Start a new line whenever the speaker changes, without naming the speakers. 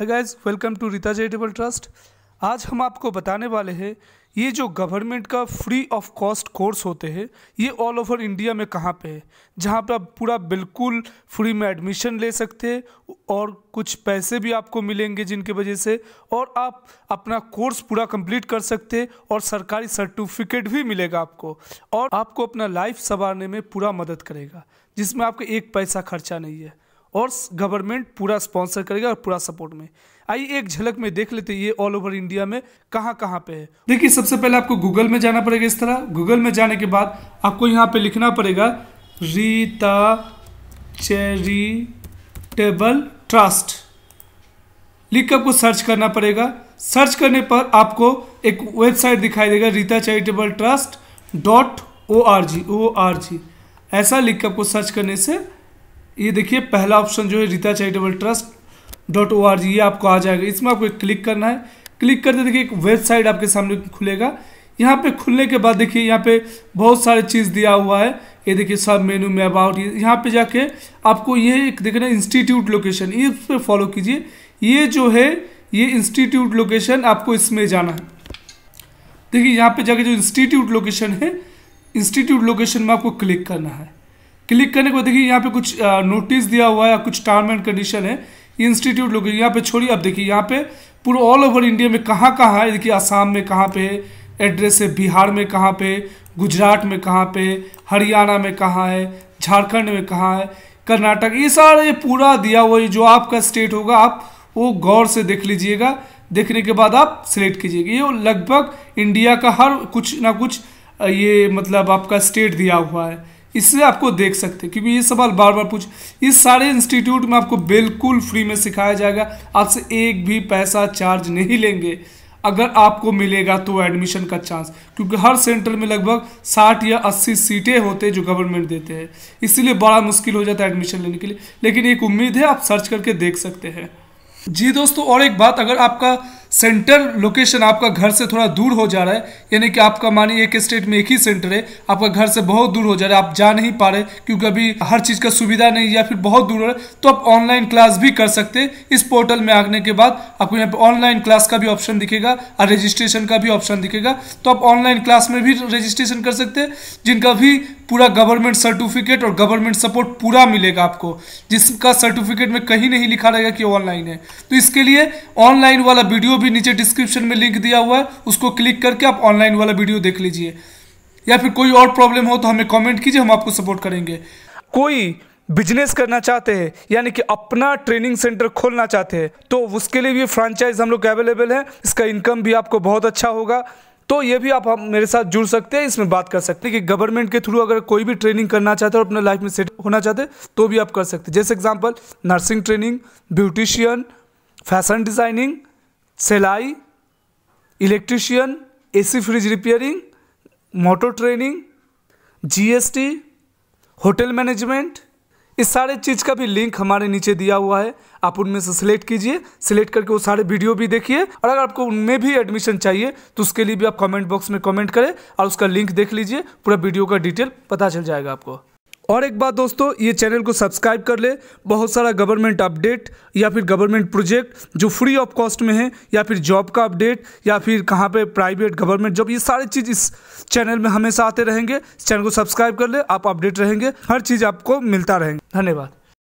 है guys welcome to Rita charitable trust आज हम आपको बताने वाले हैं ये जो गवर्नमेंट का फ्री ऑफ कॉस्ट कोर्स होते हैं ये ऑल ओवर इंडिया में कहाँ पे है जहाँ पे आप पूरा बिल्कुल फ्री में एडमिशन ले सकते हैं और कुछ पैसे भी आपको मिलेंगे जिनके वजह से और आप अपना कोर्स पूरा कंप्लीट कर सकते हैं और सरकारी सर्टिफिकेट भी मिलेगा आपको और आपको अपना लाइफ संवारने में पूरा मदद करेगा जिसमें आपका एक पैसा खर्चा नहीं है और गवर्नमेंट पूरा स्पॉन्सर करेगा और पूरा सपोर्ट में आइए एक झलक में देख लेते ये ऑल ओवर इंडिया में कहाँ कहाँ पे है देखिए सबसे पहले आपको गूगल में जाना पड़ेगा इस तरह गूगल में जाने के बाद आपको यहाँ पे लिखना पड़ेगा रीता चैरिटेबल ट्रस्ट लिख आपको सर्च करना पड़ेगा सर्च करने पर आपको एक वेबसाइट दिखाई देगा Rita charitable trust dot O R G O R G ऐसा लिख आपको सर्च करने से ये देखिए पहला ऑप्शन जो है Rita charitable trust dot O R G ये आपको आ जाएगा इसमें आपको क्लिक करना है क्लिक करते देखिए एक वेबसाइट आपके सामने खुलेगा यहाँ पे खुलने के बाद देखिए यहाँ पे बहुत सारे चीज़ दिया हुआ है ये देखिए सब मेनू में अबाउट यहाँ पे जाके आपको ये एक देखना इंस्टीट्यूट लोकेशन ये इस पर फॉलो कीजिए ये जो है ये इंस्टीट्यूट लोकेशन आपको इसमें जाना है देखिए यहाँ पे जाके जो इंस्टीट्यूट लोकेशन है इंस्टीट्यूट लोकेशन में आपको क्लिक करना है क्लिक करने के बाद देखिए यहाँ पे कुछ नोटिस दिया हुआ है कुछ टर्म एंड कंडीशन है इंस्टीट्यूट लोग यहाँ पे छोड़िए आप देखिए यहाँ पे पूरा ऑल ओवर इंडिया में कहाँ कहाँ है देखिए आसाम में कहाँ पे एड्रेस है बिहार में कहाँ पे गुजरात में कहाँ पे हरियाणा में कहाँ है झारखंड में कहाँ है कर्नाटक ये सारा ये पूरा दिया हुआ जो आपका स्टेट होगा आप वो गौर से देख लीजिएगा देखने के बाद आप सिलेक्ट कीजिएगा ये लगभग इंडिया का हर कुछ ना कुछ ये मतलब आपका स्टेट दिया हुआ है इससे आपको देख सकते हैं क्योंकि ये सवाल बार बार पूछ इस सारे इंस्टीट्यूट में आपको बिल्कुल फ्री में सिखाया जाएगा आपसे एक भी पैसा चार्ज नहीं लेंगे अगर आपको मिलेगा तो एडमिशन का चांस क्योंकि हर सेंटर में लगभग 60 या 80 सीटें होते हैं जो गवर्नमेंट देते हैं इसीलिए बड़ा मुश्किल हो जाता है एडमिशन लेने के लिए लेकिन एक उम्मीद है आप सर्च करके देख सकते हैं जी दोस्तों और एक बात अगर आपका सेंटर लोकेशन आपका घर से थोड़ा दूर हो जा रहा है यानी कि आपका मानिए एक स्टेट में एक ही सेंटर है आपका घर से बहुत दूर हो जा रहा है आप जा नहीं पा रहे क्योंकि अभी हर चीज़ का सुविधा नहीं या फिर बहुत दूर हो रहा है तो आप ऑनलाइन क्लास भी कर सकते हैं इस पोर्टल में आने के बाद आपको यहाँ पे ऑनलाइन क्लास का भी ऑप्शन दिखेगा और रजिस्ट्रेशन का भी ऑप्शन दिखेगा तो आप ऑनलाइन क्लास में भी रजिस्ट्रेशन कर सकते हैं जिनका भी पूरा गवर्नमेंट सर्टिफिकेट और गवर्नमेंट सपोर्ट पूरा मिलेगा आपको जिसका सर्टिफिकेट में कहीं नहीं लिखा रहेगा कि ऑनलाइन है तो इसके लिए ऑनलाइन वाला वीडियो भी नीचे डिस्क्रिप्शन में लिंक दिया हुआ है उसको क्लिक करके आप ऑनलाइन वाला वीडियो देख लीजिए या फिर कोई और प्रॉब्लम हो तो हमें कॉमेंट कीजिए हम आपको सपोर्ट करेंगे कोई बिजनेस करना चाहते हैं यानी कि अपना ट्रेनिंग सेंटर खोलना चाहते हैं तो उसके लिए भी फ्रांचाइज हम लोग अवेलेबल है इसका इनकम भी आपको बहुत अच्छा होगा तो ये भी आप मेरे साथ जुड़ सकते हैं इसमें बात कर सकते हैं कि गवर्नमेंट के थ्रू अगर कोई भी ट्रेनिंग करना चाहते हो अपने लाइफ में सेट होना चाहते हैं तो भी आप कर सकते हैं जैसे example nursing training beautician fashion designing सिलाई electrician AC fridge repairing motor training GST hotel management इस सारे चीज़ का भी लिंक हमारे नीचे दिया हुआ है आप उनमें से सिलेक्ट कीजिए सिलेक्ट करके वो सारे वीडियो भी देखिए और अगर आपको उनमें भी एडमिशन चाहिए तो उसके लिए भी आप कमेंट बॉक्स में कमेंट करें और उसका लिंक देख लीजिए पूरा वीडियो का डिटेल पता चल जाएगा आपको और एक बात दोस्तों ये चैनल को सब्सक्राइब कर ले बहुत सारा गवर्नमेंट अपडेट या फिर गवर्नमेंट प्रोजेक्ट जो फ्री ऑफ कॉस्ट में है या फिर जॉब का अपडेट या फिर कहाँ पे प्राइवेट गवर्नमेंट जॉब ये सारी चीज़ इस चैनल में हमेशा आते रहेंगे चैनल को सब्सक्राइब कर ले आप अपडेट रहेंगे हर चीज़ आपको मिलता रहेंगे धन्यवाद